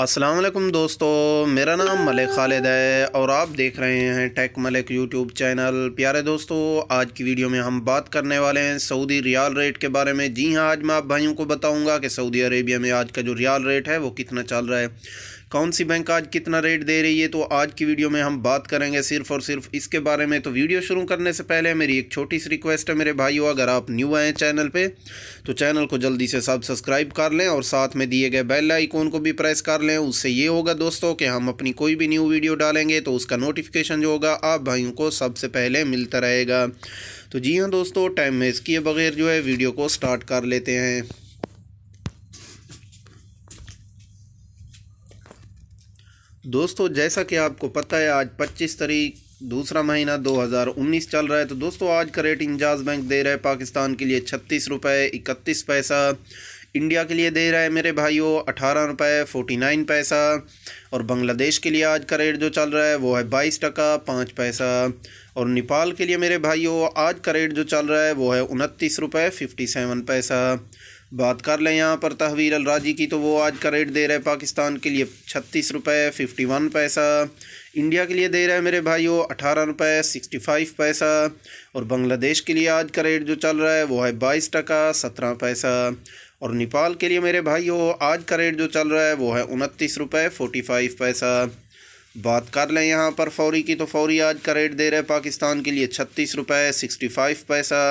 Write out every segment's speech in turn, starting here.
असलम दोस्तों मेरा नाम मलिक खालिद है और आप देख रहे हैं टेक मलिक यूट्यूब चैनल प्यारे दोस्तों आज की वीडियो में हम बात करने वाले हैं सऊदी रियाल रेट के बारे में जी हाँ आज मैं आप भाइयों को बताऊंगा कि सऊदी अरेबिया में आज का जो रियाल रेट है वो कितना चल रहा है कौन सी बैंक आज कितना रेट दे रही है तो आज की वीडियो में हम बात करेंगे सिर्फ और सिर्फ इसके बारे में तो वीडियो शुरू करने से पहले मेरी एक छोटी सी रिक्वेस्ट है मेरे भाइयों अगर आप न्यू आए हैं चैनल पे तो चैनल को जल्दी से सब सब्सक्राइब कर लें और साथ में दिए गए बेल आइकॉन को भी प्रेस कर लें उससे ये होगा दोस्तों कि हम अपनी कोई भी न्यू वीडियो डालेंगे तो उसका नोटिफिकेशन जो होगा आप भाइयों को सबसे पहले मिलता रहेगा तो जी हाँ दोस्तों टाइम वेस्ट किए बगैर जो है वीडियो को स्टार्ट कर लेते हैं दोस्तों जैसा कि आपको पता है आज 25 तारीख दूसरा महीना 2019 चल रहा है तो दोस्तों आज का रेट इंजाज बैंक दे रहा है पाकिस्तान के लिए छत्तीस रुपये इकतीस पैसा इंडिया के लिए दे रहा है मेरे भाइयों अठारह रुपये फोर्टी नाइन पैसा और बांग्लादेश के लिए आज का रेट जो चल रहा है वो है बाईस टका पाँच पैसा और नेपाल के लिए मेरे भाइयों आज का रेट जो चल रहा है वो है उनतीस रुपये फिफ्टी सेवन पैसा बात कर लें यहाँ पर तहवील अलराजी की तो वो आज का रेट दे रहा है पाकिस्तान के लिए छत्तीस रुपये फिफ्टी वन पैसा इंडिया के लिए दे रहा है मेरे भाइयों अठारह रुपये सिक्सटी फाइव पैसा और बांग्लादेश के लिए आज का रेट जो चल रहा है वो है बाईस टका सत्रह पैसा और नेपाल के लिए मेरे भाइयों आज का रेट जो चल रहा है वो है उनतीस रुपये फोर्टी फाइव पैसा बात कर लें यहाँ पर फौरी की तो फौरी आज का रेट दे रहा है पाकिस्तान के लिए छत्तीस रुपये सिक्सटी फाइव पैसा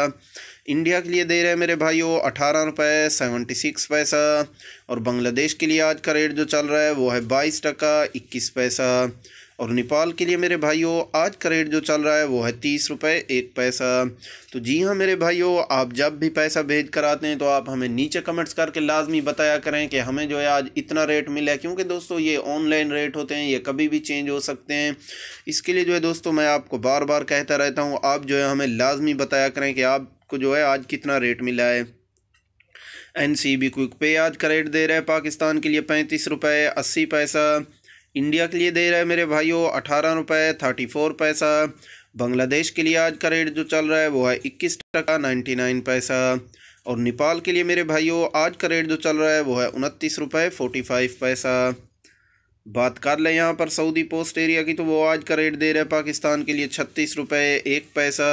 इंडिया के लिए दे रहे हैं मेरे भाइयों अठारह रुपये सेवेंटी सिक्स पैसा और बांग्लादेश के लिए आज का रेट जो चल रहा है वो है बाईस टका इक्कीस पैसा और नेपाल के लिए मेरे भाइयों आज का रेट जो चल रहा है वो है तीस रुपये एक पैसा तो जी हाँ मेरे भाइयों आप जब भी पैसा भेज कर आते हैं तो आप हमें नीचे कमेंट्स करके लाजमी बताया करें कि हमें जो है आज इतना रेट मिला क्योंकि दोस्तों ये ऑनलाइन रेट होते हैं ये कभी भी चेंज हो सकते हैं इसके लिए जो है दोस्तों मैं आपको बार बार कहता रहता हूँ आप जो है हमें लाजमी बताया करें कि आप आपको जो है आज कितना रेट मिला है एन सी बी क्विक पे आज का रेट दे रहा है पाकिस्तान के लिए पैंतीस रुपये अस्सी पैसा इंडिया के लिए दे रहा है मेरे भाइयों अठारह रुपये थर्टी फोर पैसा बांग्लादेश के लिए आज का रेट जो चल रहा है वो है इक्कीस टका नाइन्टी नाइन पैसा और नेपाल के लिए मेरे भाइयों आज का रेट जो चल रहा है वो है उनतीस रुपये फोर्टी फाइव पैसा बात कर लें यहाँ पर सऊदी पोस्ट एरिया की तो वो आज का रेट दे रहा है पाकिस्तान के लिए छत्तीस रुपये एक पैसा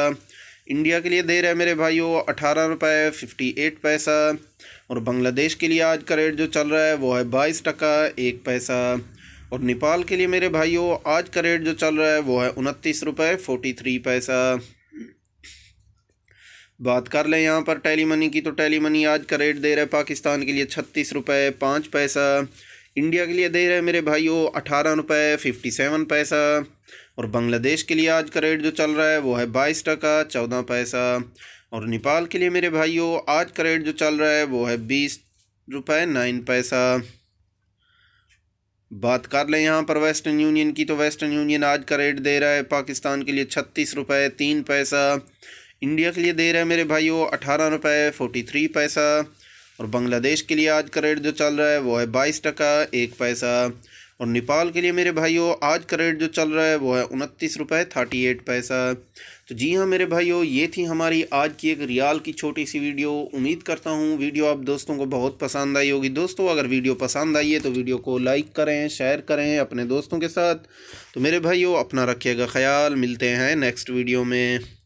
इंडिया के लिए दे रहा है मेरे भाइयों अठारह रुपये फिफ्टी एट पैसा और बांग्लादेश के लिए आज का रेट जो चल रहा है वो है बाईस टका एक पैसा और नेपाल के लिए मेरे भाइयों आज का रेट जो चल रहा है वो है उनतीस रुपये फोर्टी थ्री पैसा बात कर लें यहाँ पर टैली मनी की तो टैली मनी आज का रेट दे रहा है पाकिस्तान के लिए छत्तीस रुपये पाँच पैसा इंडिया के लिए दे रहे हैं मेरे भाइयों अठारह रुपये फिफ्टी सेवन पैसा और बांग्लादेश के लिए आज का रेट जो चल रहा है वो है बाईस टका चौदह पैसा और नेपाल के लिए मेरे भाइयों आज का रेट जो चल रहा है वो है बीस रुपये नाइन पैसा बात कर लें यहाँ पर वेस्टर्न यूनियन की तो वेस्टर्न यूनियन आज का रेट दे रहा है पाकिस्तान के लिए छत्तीस रुपये तीन पैसा इंडिया के लिए दे रहा है मेरे भाइयों अठारह रुपये फोर्टी थ्री पैसा और बांग्लादेश के लिए आज का रेट जो चल रहा है वो है बाईस टका एक पैसा और नेपाल के लिए मेरे भाइयों आज का रेट जो चल रहा है वो है उनतीस रुपये थर्टी एट पैसा तो जी हाँ मेरे भाइयों ये थी हमारी आज की एक रियाल की छोटी सी वीडियो उम्मीद करता हूँ वीडियो आप दोस्तों को बहुत पसंद आई होगी दोस्तों अगर वीडियो पसंद आई है तो वीडियो को लाइक करें शेयर करें अपने दोस्तों के साथ तो मेरे भाइयों अपना रखिएगा ख्याल मिलते हैं नेक्स्ट वीडियो में